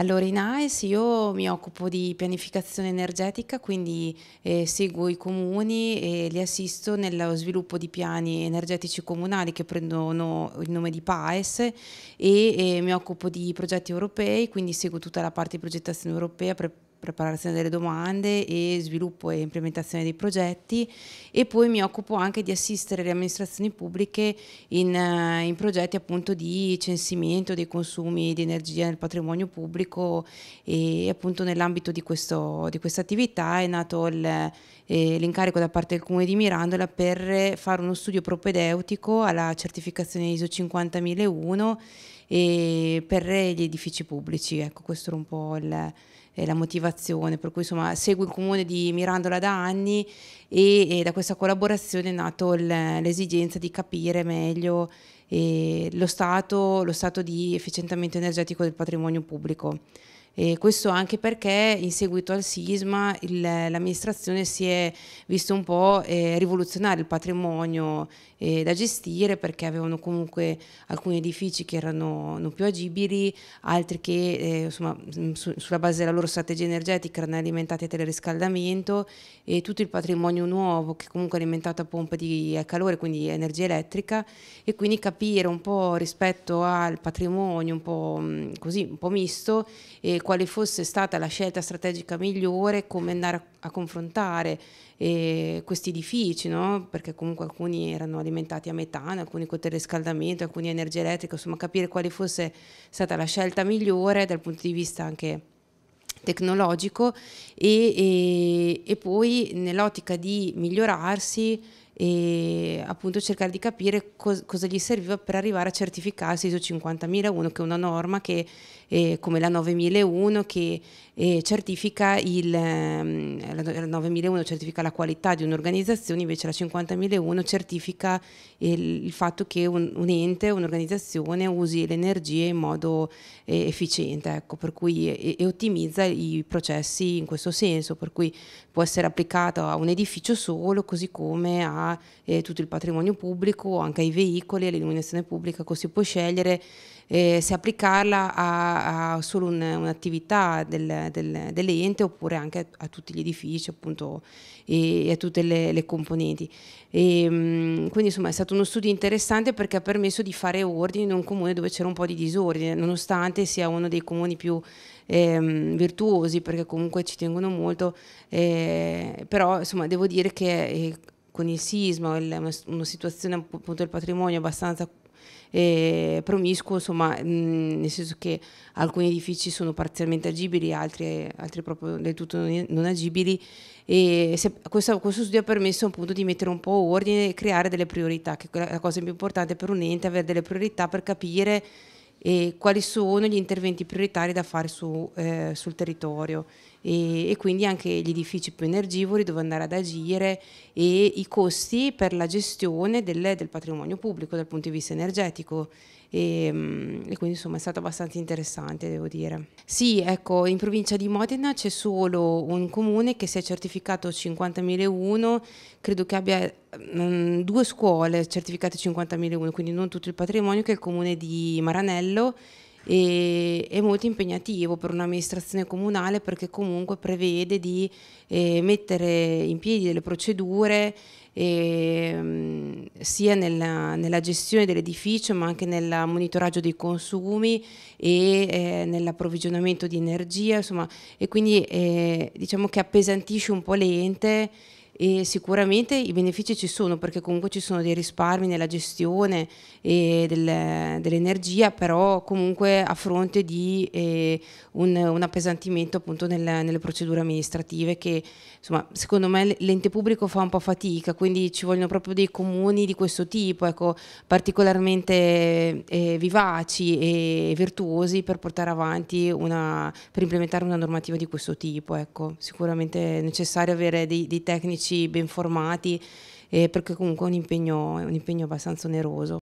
Allora in AES io mi occupo di pianificazione energetica, quindi eh, seguo i comuni e li assisto nello sviluppo di piani energetici comunali che prendono il nome di PAES e eh, mi occupo di progetti europei, quindi seguo tutta la parte di progettazione europea, pre preparazione delle domande e sviluppo e implementazione dei progetti e poi mi occupo anche di assistere le amministrazioni pubbliche in, eh, in progetti appunto di censimento dei consumi di energia nel patrimonio pubblico e appunto nell'ambito di, di, questa attività è nato eh, l'incarico da parte del Comune di Mirandola per fare uno studio propedeutico alla certificazione ISO 50001 e per gli edifici pubblici. Ecco, questo era un po' il eh, la motivazione, per cui insomma seguo il comune di Mirandola da anni e, e da questa collaborazione è nata l'esigenza di capire meglio eh, lo, stato, lo stato di efficientamento energetico del patrimonio pubblico. E questo anche perché in seguito al sisma l'amministrazione si è visto un po' eh, rivoluzionare il patrimonio eh, da gestire perché avevano comunque alcuni edifici che erano non più agibili, altri che eh, insomma, mm, su, sulla base della loro strategia energetica erano alimentati a teleriscaldamento e tutto il patrimonio nuovo che comunque è alimentato a pompe di a calore, quindi energia elettrica e quindi capire un po' rispetto al patrimonio un po' mm, così, un po' misto quale fosse stata la scelta strategica migliore, come andare a, confrontare eh, questi edifici, no? perché comunque alcuni erano alimentati a metano, alcuni con telescaldamento, alcuni a energia elettrica, insomma capire quale fosse stata la scelta migliore dal punto di vista anche tecnologico e, e, e poi nell'ottica di migliorarsi e appunto cercare di capire cos- cosa gli serviva per arrivare a certificarsi ISO 50001 che è una norma che eh, come la 9001 che eh, certifica il eh, la 9001 certifica la qualità di un'organizzazione invece la 50001 certifica il, il fatto che un, un, ente un'organizzazione usi l'energia in modo eh, efficiente ecco, per cui, e, e ottimizza i processi in questo senso per cui può essere applicata a un edificio solo così come a eh, tutto il patrimonio pubblico, anche ai veicoli, all'illuminazione pubblica, così può scegliere eh, se applicarla a, a solo un, un'attività del, del, dell'ente oppure anche a, a, tutti gli edifici appunto, e, e a tutte le, le componenti. E, ehm, quindi insomma è stato uno studio interessante perché ha permesso di fare ordine in un comune dove c'era un po' di disordine, nonostante sia uno dei comuni più ehm, virtuosi perché comunque ci tengono molto, eh, però insomma devo dire che... Eh, con il sisma, una situazione appunto del patrimonio abbastanza eh, promiscuo, insomma, mh, mhmm, nel senso che alcuni edifici sono parzialmente agibili, altri, altri proprio del tutto non agibili e se, questo, questo, studio ha permesso appunto di mettere un po' ordine e creare delle priorità, che è la cosa più importante per un ente, avere delle priorità per capire eh, quali sono gli interventi prioritari da fare su, eh, sul territorio e, e, quindi anche gli edifici più energivori dove andare ad agire e i costi per la gestione del, del patrimonio pubblico dal punto di vista energetico. E, mm, e, quindi insomma è stato abbastanza interessante devo dire. Sì, ecco, in provincia di Modena c'è solo un comune che si è certificato 50.001, credo che abbia mh, mm, due scuole certificate 50.001, quindi non tutto il patrimonio, che è il comune di Maranello e è molto impegnativo per un'amministrazione comunale perché comunque prevede di eh, mettere in piedi delle procedure eh, sia nella, nella, gestione dell'edificio ma anche nel monitoraggio dei consumi e eh, nell'approvvigionamento di energia insomma e quindi eh, diciamo che appesantisce un po' l'ente e sicuramente i benefici ci sono perché comunque ci sono dei risparmi nella gestione del, dell'energia, però comunque a fronte di eh, un, un, appesantimento appunto nel, nelle procedure amministrative che insomma secondo me l'ente pubblico fa un po' fatica, quindi ci vogliono proprio dei comuni di questo tipo, ecco, particolarmente eh, vivaci e virtuosi per portare avanti una, per implementare una normativa di questo tipo. Ecco. Sicuramente è necessario avere dei, dei tecnici ben formati, eh, perché comunque è un impegno, è un impegno abbastanza oneroso.